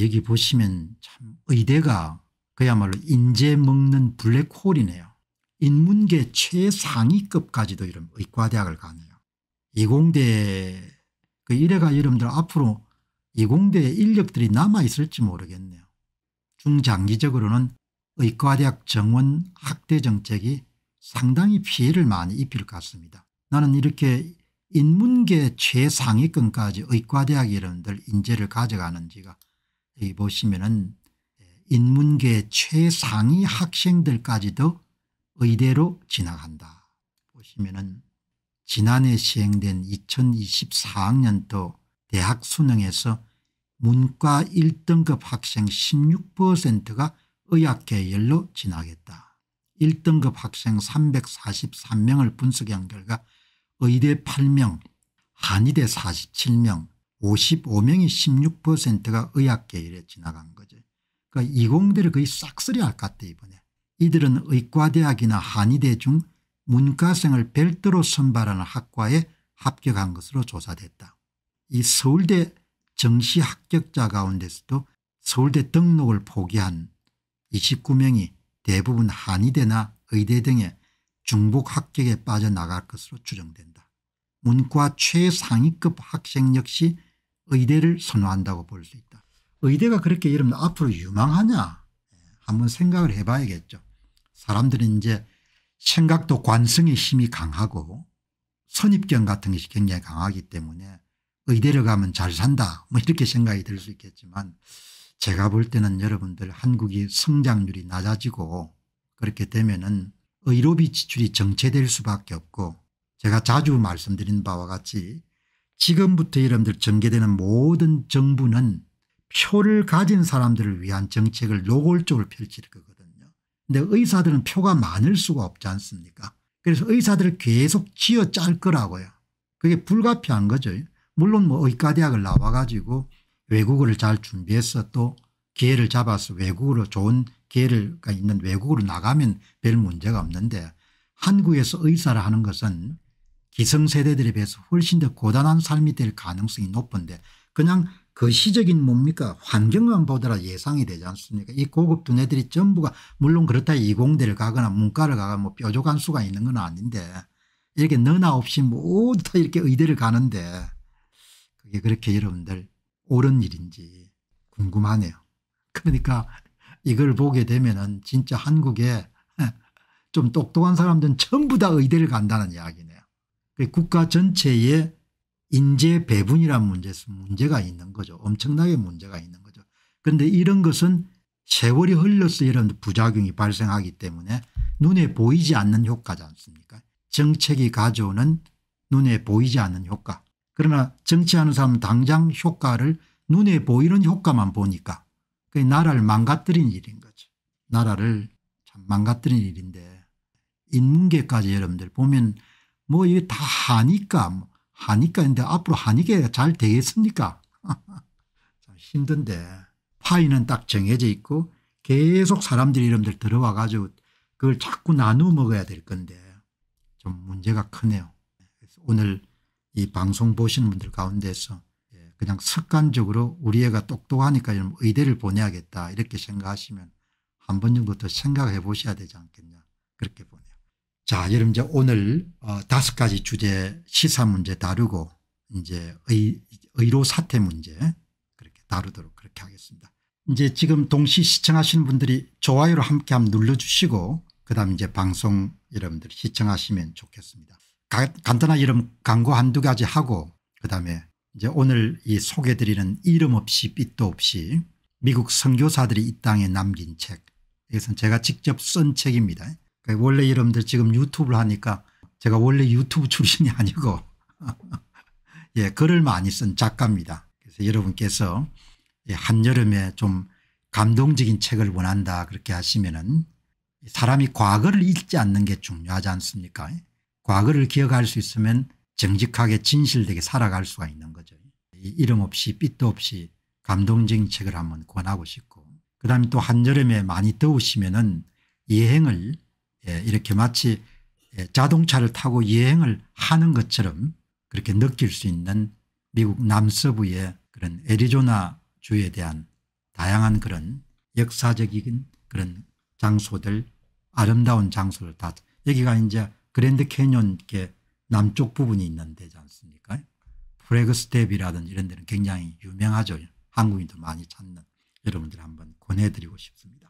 여기 보시면 참 의대가 그야말로 인재 먹는 블랙홀이네요. 인문계 최상위급까지도 이런 의과대학을 가네요. 이공대 그 이래가 여러분들 앞으로 이공대의 인력들이 남아있을지 모르겠네요. 중장기적으로는 의과대학 정원 확대 정책이 상당히 피해를 많이 입힐 것 같습니다. 나는 이렇게 인문계 최상위권까지 의과대학 이런들 인재를 가져가는지가 이 보시면은 예, 인문계 최상위 학생들까지도 의대로 진학한다 보시면은 지난해 시행된 2024학년도 대학 수능에서 문과 1등급 학생 16%가 의학계열로 진학했다. 1등급 학생 343명을 분석한 결과 의대 8명, 한의대 47명, 55명이 16%가 의학계열에 지나간 거죠. 그러니까 이공대를 거의 싹쓸이 할것 같아 이번에. 이들은 의과대학이나 한의대 중 문과생을 별도로 선발하는 학과에 합격한 것으로 조사됐다. 이 서울대 정시 합격자 가운데서도 서울대 등록을 포기한 29명이 대부분 한의대나 의대 등의 중복 합격에 빠져나갈 것으로 추정된다. 문과 최상위급 학생 역시 의대를 선호한다고 볼 수 있다. 의대가 그렇게 여러분 앞으로 유망하냐 예, 한번 생각을 해봐야겠죠. 사람들은 이제 생각도 관성의 힘이 강하고 선입견 같은 것이 굉장히 강하기 때문에 의대를 가면 잘 산다 뭐 이렇게 생각이 들 수 있겠지만 제가 볼 때는 여러분들 한국이 성장률이 낮아지고 그렇게 되면은 의료비 지출이 정체될 수밖에 없고 제가 자주 말씀드린 바와 같이 지금부터 여러분들 전개되는 모든 정부는 표를 가진 사람들을 위한 정책을 노골적으로 펼칠 거거든요. 근데 의사들은 표가 많을 수가 없지 않습니까 그래서 의사들을 계속 쥐어짤 거라고요. 그게 불가피한 거죠. 물론 뭐 의과대학을 나와가지고 외국어를 잘 준비해서 또 기회를 잡아서 외국으로 좋은 기회가 있는 외국으로 나가면 별 문제가 없는데 한국에서 의사를 하는 것은 기성세대들에 비해서 훨씬 더 고단한 삶이 될 가능성이 높은데 그냥 거시적인 그 뭡니까 환경만 보더라 예상이 되지 않습니까 이 고급 두뇌들이 전부가 물론 그렇다 이공대를 가거나 문과를 가거나 뭐 뾰족한 수가 있는 건 아닌데 이렇게 너나 없이 모두 다 이렇게 의대를 가는데 그게 그렇게 여러분들 옳은 일인지 궁금하네요. 그러니까 이걸 보게 되면 은 진짜 한국에 좀 똑똑한 사람들은 전부 다 의대를 간다는 이야기네요. 그 국가 전체의 인재 배분이라는 문제에서 문제가 있는 거죠. 엄청나게 문제가 있는 거죠. 그런데 이런 것은 세월이 흘러서 이런 부작용이 발생하기 때문에 눈에 보이지 않는 효과지 않습니까 정책이 가져오는 눈에 보이지 않는 효과 그러나 정치하는 사람은 당장 효과를 눈에 보이는 효과만 보니까 그게 나라를 망가뜨린 일인 거죠. 나라를 참 망가뜨린 일인데 인문계까지 여러분들 보면 뭐 이게 다 하니까 하니까인데 앞으로 하니까잘 되겠습니까 힘든데 파이는 딱 정해져 있고 계속 사람들 이름들 들어와 가지고 그걸 자꾸 나누어 먹어야 될 건데 좀 문제가 크네요. 오늘 이 방송 보시는 분들 가운데서 예, 그냥 습관적으로 우리 애가 똑똑하니까 좀 의대를 보내야겠다 이렇게 생각하시면 한 번 정도 더 생각해 보셔야 되지 않겠냐 그렇게 보내 자, 여러분 이제 오늘 어, 다섯 가지 주제 시사 문제 다루고 이제 의, 의료 사태 문제 그렇게 다루도록 그렇게 하겠습니다. 이제 지금 동시 시청하시는 분들이 좋아요를 함께 한번 눌러주시고 그다음 이제 방송 여러분들 시청하시면 좋겠습니다. 가, 간단한 이름 광고 한두 가지 하고 그다음에 이제 오늘 이 소개드리는 이름 없이 빛도 없이 미국 선교사들이 이 땅에 남긴 책 이것은 제가 직접 쓴 책입니다. 그러니까 원래 여러분들 지금 유튜브를 하니까 제가 원래 유튜브 출신이 아니고 예, 글을 많이 쓴 작가입니다. 그래서 여러분께서 예, 한여름에 좀 감동적인 책을 원한다 그렇게 하시면은 사람이 과거를 잊지 않는 게 중요하지 않습니까? 과거를 기억할 수 있으면 정직하게 진실되게 살아갈 수가 있는 거죠. 이름 없이 빛도 없이 감동적인 책을 한번 권하고 싶고 그다음에 또 한여름에 많이 더우시면은 여행을 예, 이렇게 마치 예, 자동차를 타고 여행을 하는 것처럼 그렇게 느낄 수 있는 미국 남서부의 그런 애리조나 주에 대한 다양한 그런 역사적인 그런 장소들 아름다운 장소를 다 여기가 이제 그랜드 캐년께 남쪽 부분이 있는 데지 않습니까 프레그스텝이라든지 이런 데는 굉장히 유명하죠. 한국인도 많이 찾는 여러분들 한번 권해드리고 싶습니다.